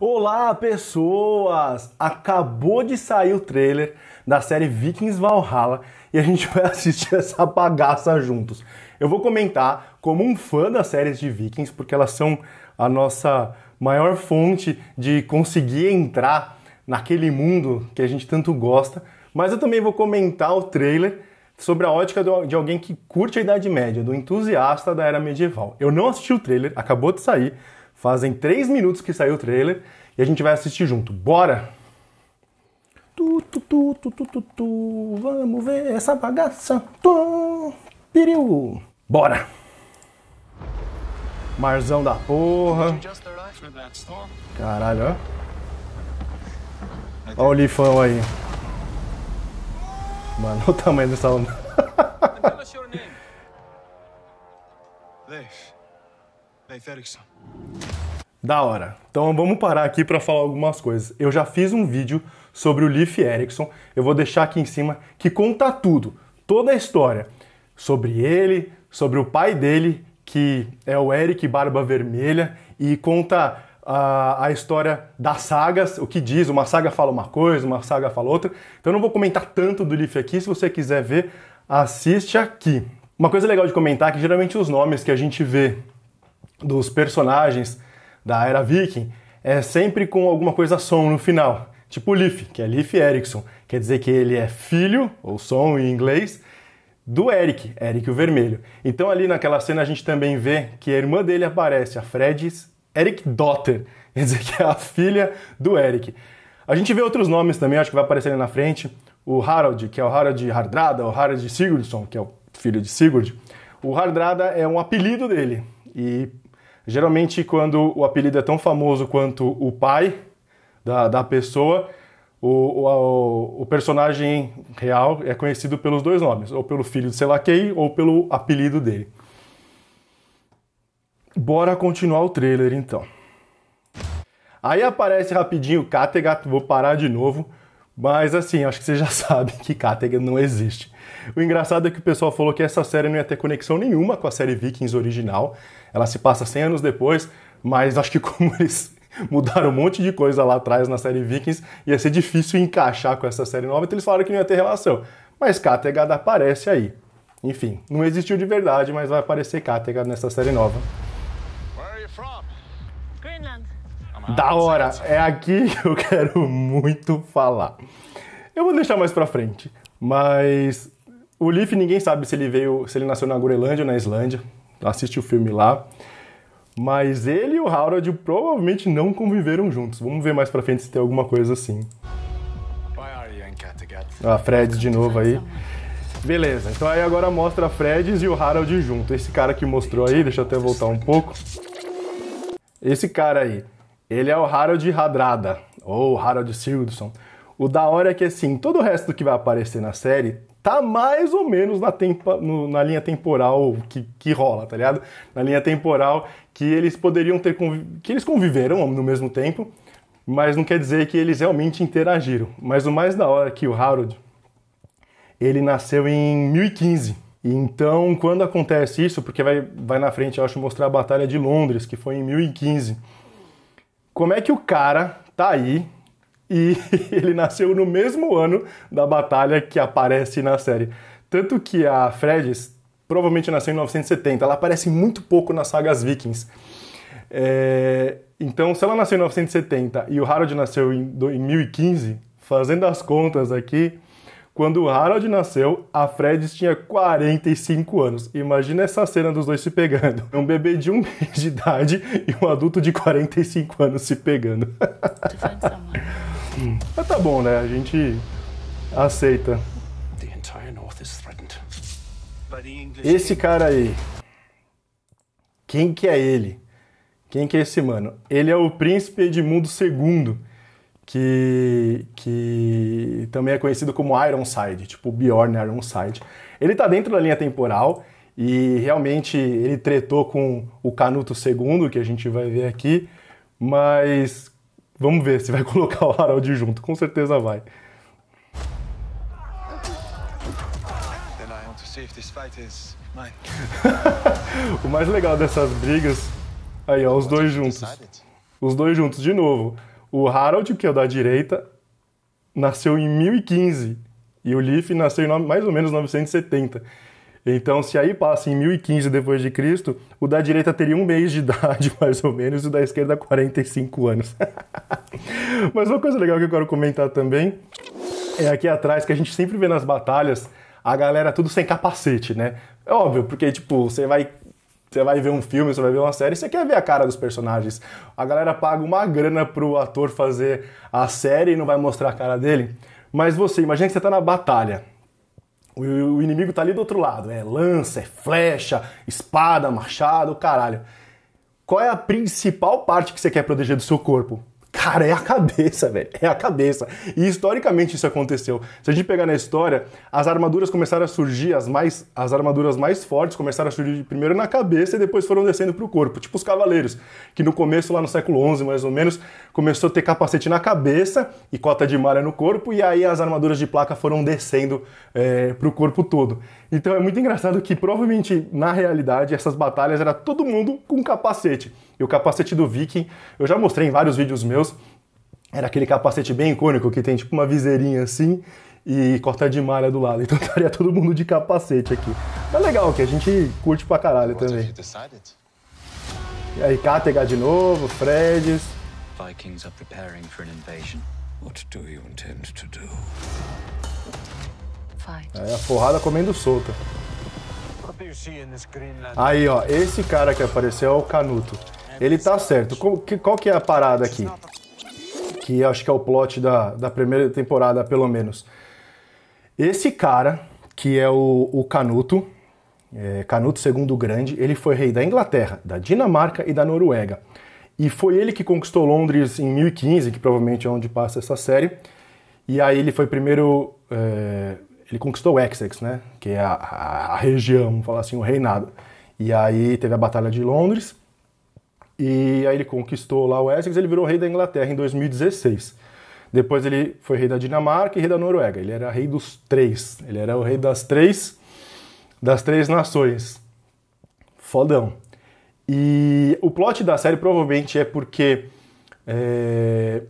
Olá, pessoas! Acabou de sair o trailer da série Vikings Valhalla e a gente vai assistir essa bagaça juntos. Eu vou comentar como um fã das séries de Vikings, porque elas são a nossa maior fonte de conseguir entrar naquele mundo que a gente tanto gosta, mas eu também vou comentar o trailer sobre a ótica de alguém que curte a Idade Média, do entusiasta da era medieval. Eu não assisti o trailer, acabou de sair, Fazem 3 minutos que saiu o trailer e a gente vai assistir junto. Bora! Tu, tu, tu, tu, tu, tu, tu. Vamos ver essa bagaça. Tu, piriu. Bora! Marzão da porra. Caralho, ó. Olha o lifão aí. Mano, olha o tamanho dessa onda. Leif. Leif Erickson. Da hora. Então vamos parar aqui para falar algumas coisas. Eu já fiz um vídeo sobre o Leif Erikson, eu vou deixar aqui em cima que conta tudo, toda a história sobre ele, sobre o pai dele, que é o Eric Barba Vermelha, e conta a, a história das sagas, o que diz, uma saga fala uma coisa, uma saga fala outra. Então eu não vou comentar tanto do Leif aqui, se você quiser ver, assiste aqui. Uma coisa legal de comentar é que geralmente os nomes que a gente vê dos personagens da era viking é sempre com alguma coisa som no final, tipo Leif, que é Leif Erikson, quer dizer que ele é filho, ou som em inglês, do Eric, Eric o Vermelho. Então ali naquela cena a gente também vê que a irmã dele aparece, a Fredis Eric Dotter, quer dizer que é a filha do Eric. A gente vê outros nomes também, acho que vai aparecer ali na frente, o Harald, que é o Harald Hardrada, o Harald Sigurdsson, que é o filho de Sigurd. O Hardrada é um apelido dele, e Geralmente, quando o apelido é tão famoso quanto o pai da, da pessoa, o, o, o personagem real é conhecido pelos dois nomes, ou pelo filho de sei lá quem, ou pelo apelido dele. Bora continuar o trailer então. Aí aparece rapidinho Kattegat, vou parar de novo mas assim, acho que você já sabe que Kattegat não existe. O engraçado é que o pessoal falou que essa série não ia ter conexão nenhuma com a série Vikings original. Ela se passa 100 anos depois, mas acho que como eles mudaram um monte de coisa lá atrás na série Vikings, ia ser difícil encaixar com essa série nova, então eles falaram que não ia ter relação. Mas Kattegat aparece aí. Enfim, não existiu de verdade, mas vai aparecer Kattegat nessa série nova. Da ah, hora, é aqui que eu quero muito falar. Eu vou deixar mais pra frente, mas o Leaf ninguém sabe se ele veio, se ele nasceu na Groenlândia ou na Islândia. Assiste o filme lá. Mas ele e o Harold provavelmente não conviveram juntos. Vamos ver mais pra frente se tem alguma coisa assim. Ah, Fred de novo aí. Beleza, então aí agora mostra a e o Harold junto. Esse cara que mostrou aí, deixa eu até voltar um pouco. Esse cara aí. Ele é o Harold Hadrada, ou Harold Sigurdsson. O da hora é que, assim, todo o resto que vai aparecer na série tá mais ou menos na, no, na linha temporal que, que rola, tá ligado? Na linha temporal que eles poderiam ter... que eles conviveram no mesmo tempo, mas não quer dizer que eles realmente interagiram. Mas o mais da hora é que o Harold, ele nasceu em 1015. Então, quando acontece isso, porque vai, vai na frente, eu acho, mostrar a Batalha de Londres, que foi em 1015 como é que o cara tá aí e ele nasceu no mesmo ano da batalha que aparece na série? Tanto que a Fredis provavelmente nasceu em 970, ela aparece muito pouco nas sagas Vikings. É... Então, se ela nasceu em 970 e o Harold nasceu em 1015, fazendo as contas aqui, quando o Harold nasceu, a Fredis tinha 45 anos. Imagina essa cena dos dois se pegando. Um bebê de um mês de idade e um adulto de 45 anos se pegando. Mas tá bom, né? A gente aceita. Esse cara aí. Quem que é ele? Quem que é esse mano? Ele é o príncipe Edmundo II que, que também é conhecido como Ironside, tipo Bjorn Ironside. Ele está dentro da linha temporal e realmente ele tretou com o Canuto II, que a gente vai ver aqui, mas vamos ver se vai colocar o Harald junto, com certeza vai. o mais legal dessas brigas. Aí, ó, os dois juntos. Os dois juntos de novo. O Harold, que é o da direita, nasceu em 1015 e o Leaf nasceu em mais ou menos 970. Então, se aí passa em 1015 depois de Cristo, o da direita teria um mês de idade, mais ou menos, e o da esquerda 45 anos. Mas uma coisa legal que eu quero comentar também é aqui atrás que a gente sempre vê nas batalhas a galera tudo sem capacete, né? É óbvio, porque tipo, você vai você vai ver um filme, você vai ver uma série, você quer ver a cara dos personagens. A galera paga uma grana pro ator fazer a série e não vai mostrar a cara dele. Mas você, imagina que você tá na batalha. O, o inimigo tá ali do outro lado. É lança, é flecha, espada, machado, caralho. Qual é a principal parte que você quer proteger do seu corpo? Cara, é a cabeça, velho. É a cabeça. E historicamente isso aconteceu. Se a gente pegar na história, as armaduras começaram a surgir, as mais, as armaduras mais fortes começaram a surgir primeiro na cabeça e depois foram descendo para o corpo. Tipo os cavaleiros, que no começo, lá no século XI mais ou menos, começou a ter capacete na cabeça e cota de malha no corpo, e aí as armaduras de placa foram descendo é, eh, o corpo todo. Então é muito engraçado que provavelmente na realidade essas batalhas era todo mundo com capacete. E o capacete do Viking, eu já mostrei em vários vídeos meus, era aquele capacete bem icônico que tem tipo uma viseirinha assim e corta de malha do lado. Então estaria todo mundo de capacete aqui. Mas legal que a gente curte pra caralho também. E aí Kattegat de novo, Fredes. Vikings are preparing for an invasion. What do you intend to do? É, a forrada comendo solta. Aí, ó, esse cara que apareceu é o Canuto. Ele tá certo. Qual que, é a parada aqui? Que acho que é o plot da, da primeira temporada, pelo menos. Esse cara, que é o, o Canuto, é, Canuto II o Grande, ele foi rei da Inglaterra, da Dinamarca e da Noruega. E foi ele que conquistou Londres em 1015, que provavelmente é onde passa essa série. E aí ele foi primeiro é, ele conquistou o Essex, né? Que é a, a, a, região, vamos falar assim, o reinado. E aí teve a Batalha de Londres, e aí ele conquistou lá o Essex, ele virou rei da Inglaterra em 2016. Depois ele foi rei da Dinamarca e rei da Noruega. Ele era rei dos três. Ele era o rei das três das três nações. Fodão. E o plot da série provavelmente é porque é,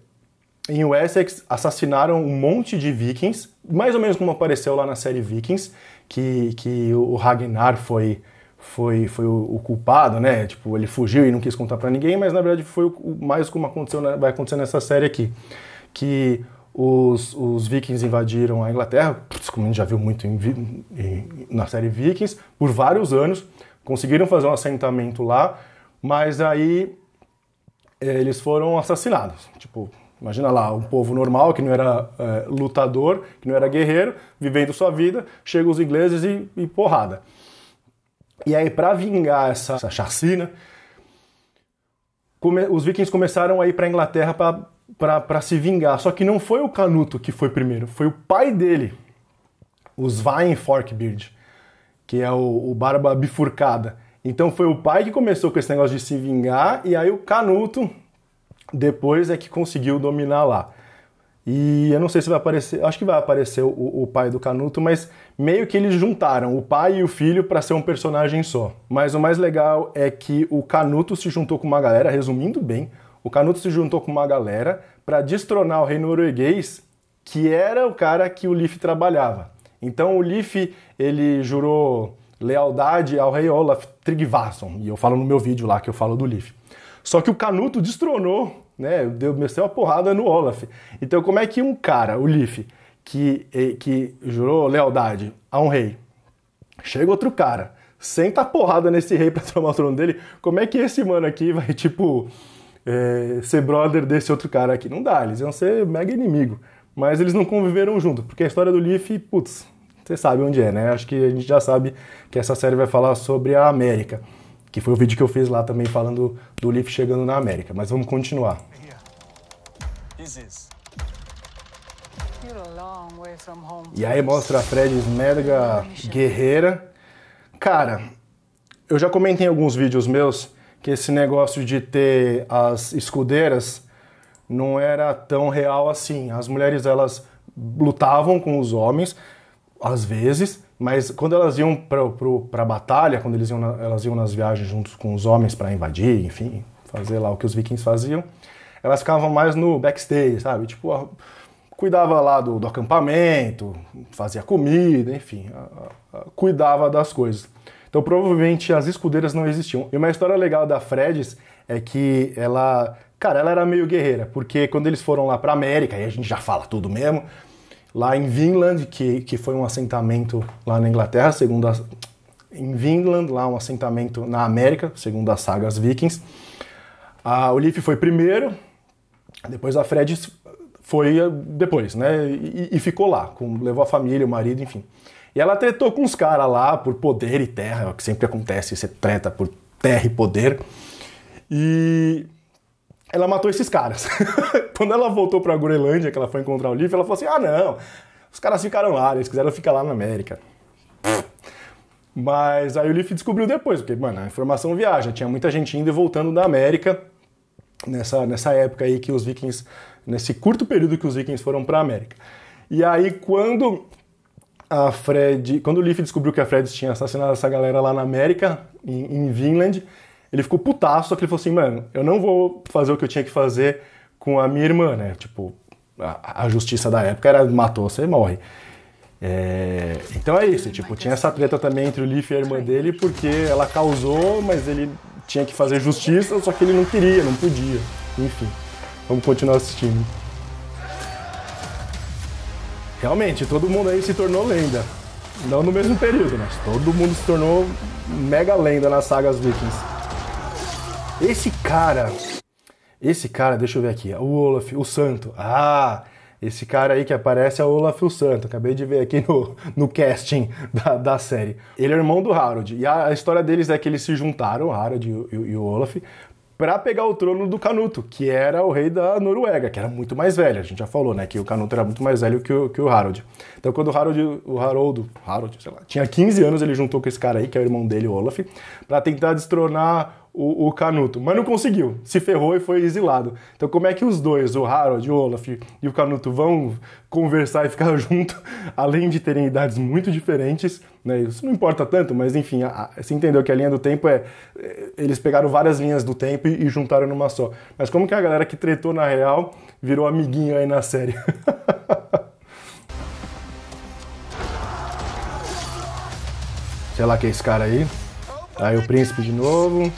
em Wessex assassinaram um monte de vikings mais ou menos como apareceu lá na série Vikings, que, que o Ragnar foi foi, foi o, o, culpado, né? Tipo, ele fugiu e não quis contar para ninguém, mas na verdade foi o, o, mais como aconteceu na, vai acontecer nessa série aqui. Que os, os vikings invadiram a Inglaterra, como a gente já viu muito em, em, na série Vikings, por vários anos, conseguiram fazer um assentamento lá, mas aí eh, eles foram assassinados. Tipo, Imagina lá, um povo normal, que não era é, lutador, que não era guerreiro, vivendo sua vida, chegam os ingleses e, e porrada. E aí, para vingar essa, essa chacina, come, os vikings começaram a ir para a Inglaterra para se vingar. Só que não foi o Canuto que foi primeiro, foi o pai dele, o os Forkbeard, que é o, o Barba Bifurcada. Então foi o pai que começou com esse negócio de se vingar, e aí o Canuto depois é que conseguiu dominar lá. E eu não sei se vai aparecer, acho que vai aparecer o, o, pai do Canuto, mas meio que eles juntaram o pai e o filho para ser um personagem só. Mas o mais legal é que o Canuto se juntou com uma galera, resumindo bem, o Canuto se juntou com uma galera para destronar o rei norueguês, que era o cara que o Leaf trabalhava. Então o Leaf, ele jurou lealdade ao rei Olaf Tryggvason, e eu falo no meu vídeo lá que eu falo do Leaf. Só que o Canuto destronou, né? Deu, deu uma porrada no Olaf. Então, como é que um cara, o Leaf, que, eh, que jurou lealdade a um rei, chega outro cara, senta a porrada nesse rei pra tomar o trono dele, como é que esse mano aqui vai, tipo, é, ser brother desse outro cara aqui? Não dá, eles iam ser mega inimigo. Mas eles não conviveram junto, porque a história do Leaf, putz, você sabe onde é, né? Acho que a gente já sabe que essa série vai falar sobre a América que foi o vídeo que eu fiz lá também falando do Leaf chegando na América. Mas vamos continuar. E aí mostra a Fred mega guerreira. Cara, eu já comentei em alguns vídeos meus que esse negócio de ter as escudeiras não era tão real assim. As mulheres elas lutavam com os homens às vezes, mas quando elas iam para a batalha, quando iam na, elas iam nas viagens juntos com os homens para invadir, enfim, fazer lá o que os vikings faziam, elas ficavam mais no backstage, sabe? Tipo, a, cuidava lá do, do, acampamento, fazia comida, enfim, a, a, cuidava das coisas. Então provavelmente as escudeiras não existiam. E uma história legal da Fredes é que ela, cara, ela era meio guerreira, porque quando eles foram lá para América, e a gente já fala tudo mesmo, lá em Vinland, que, que foi um assentamento lá na Inglaterra, segundo a, em Vinland, lá um assentamento na América, segundo as sagas vikings. A Olif foi primeiro, depois a Fred foi eh, depois, né? E, e ficou lá, com, levou a família, o marido, enfim. E ela tretou com os caras lá por poder e terra, é o que sempre acontece, você treta por terra e poder. E ela matou esses caras. Quando ela voltou para a Groenlândia, que ela foi encontrar o Leaf, ela falou assim: ah, não, os caras ficaram lá, eles quiseram ficar lá na América. Mas aí o Leaf descobriu depois, porque, mano, a informação viaja, tinha muita gente indo e voltando da América nessa, nessa época aí que os vikings, nesse curto período que os vikings foram para a América. E aí quando a Fred, quando o Leaf descobriu que a Fred tinha assassinado essa galera lá na América, em, em Vinland, ele ficou putaço, só que ele falou assim, mano, eu não vou fazer o que eu tinha que fazer com a minha irmã, né? Tipo, a, a justiça da época era matou, você morre. É, então é isso, tipo, tinha essa treta também entre o Leaf e a irmã dele, porque ela causou, mas ele tinha que fazer justiça, só que ele não queria, não podia. Enfim, vamos continuar assistindo. Realmente, todo mundo aí se tornou lenda. Não no mesmo período, mas todo mundo se tornou mega lenda nas sagas Vikings. Esse cara, esse cara, deixa eu ver aqui, o Olaf, o Santo. Ah, esse cara aí que aparece é o Olaf o Santo. Acabei de ver aqui no, no casting da, da série. Ele é irmão do Harold. E a, a história deles é que eles se juntaram, Harald Harold e, o, e o Olaf, para pegar o trono do Canuto, que era o rei da Noruega, que era muito mais velho. A gente já falou, né, que o Canuto era muito mais velho que o, que o Harold. Então, quando o Harold, o Harold, sei lá, tinha 15 anos, ele juntou com esse cara aí, que é o irmão dele, o Olaf, para tentar destronar o, o, Canuto, mas não conseguiu, se ferrou e foi exilado. Então, como é que os dois, o Harold, o Olaf e o Canuto, vão conversar e ficar junto, além de terem idades muito diferentes? Né? Isso não importa tanto, mas enfim, a, a, você entendeu que a linha do tempo é, é. Eles pegaram várias linhas do tempo e, e juntaram numa só. Mas como que a galera que tretou na real virou amiguinho aí na série? Sei lá que é esse cara aí. Aí o príncipe de novo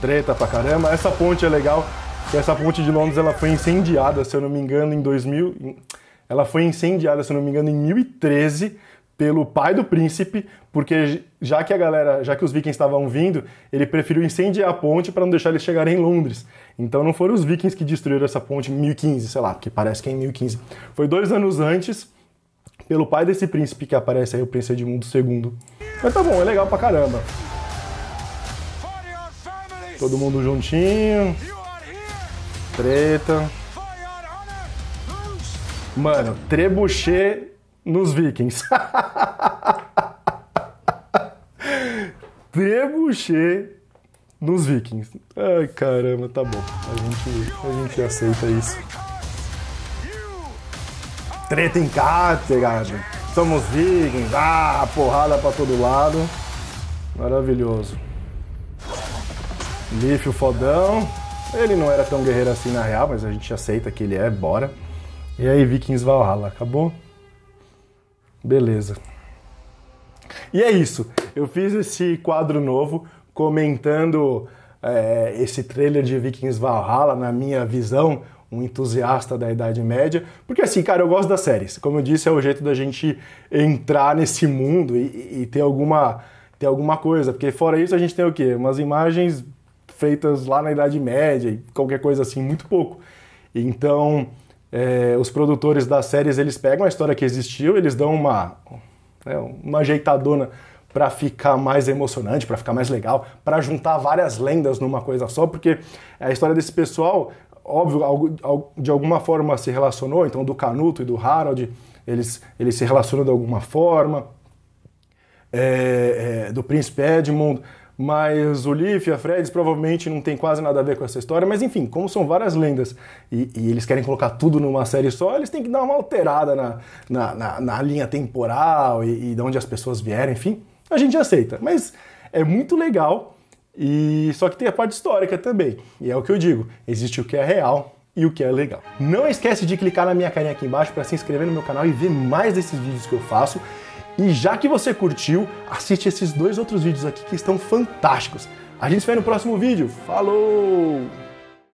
treta pra caramba. Essa ponte é legal, que essa ponte de Londres ela foi incendiada, se eu não me engano, em 2000. Ela foi incendiada, se eu não me engano, em 2013 pelo pai do príncipe, porque já que a galera, já que os vikings estavam vindo, ele preferiu incendiar a ponte para não deixar eles chegarem em Londres. Então não foram os vikings que destruíram essa ponte em 1015, sei lá, porque parece que é em 1015. Foi dois anos antes, pelo pai desse príncipe que aparece aí, o príncipe Edmundo II. Mas tá bom, é legal pra caramba. Todo mundo juntinho. Treta. Mano, trebuchê nos vikings. trebuchê nos vikings. Ai, caramba, tá bom. A gente, a gente aceita isso. Treta em cárcere, Somos vikings. Ah, porrada pra todo lado. Maravilhoso. Bife, o fodão. Ele não era tão guerreiro assim na real, mas a gente aceita que ele é, bora. E aí, Vikings Valhalla, acabou? Beleza. E é isso. Eu fiz esse quadro novo comentando é, esse trailer de Vikings Valhalla, na minha visão, um entusiasta da Idade Média. Porque assim, cara, eu gosto das séries. Como eu disse, é o jeito da gente entrar nesse mundo e, e ter, alguma, ter alguma coisa. Porque fora isso, a gente tem o quê? Umas imagens feitas lá na Idade Média e qualquer coisa assim, muito pouco. Então, é, os produtores das séries eles pegam a história que existiu, eles dão uma, né, uma ajeitadona para ficar mais emocionante, para ficar mais legal, para juntar várias lendas numa coisa só, porque a história desse pessoal, óbvio, de alguma forma se relacionou, então do Canuto e do Harold, eles, eles se relacionam de alguma forma, é, é, do príncipe Edmund, mas o Leaf e a Freds provavelmente não tem quase nada a ver com essa história, mas enfim, como são várias lendas e, e eles querem colocar tudo numa série só, eles têm que dar uma alterada na, na, na, na linha temporal e, e de onde as pessoas vieram, enfim, a gente aceita. Mas é muito legal e só que tem a parte histórica também. E é o que eu digo, existe o que é real e o que é legal. Não esquece de clicar na minha carinha aqui embaixo para se inscrever no meu canal e ver mais desses vídeos que eu faço. E já que você curtiu, assiste esses dois outros vídeos aqui que estão fantásticos. A gente se vê no próximo vídeo. Falou!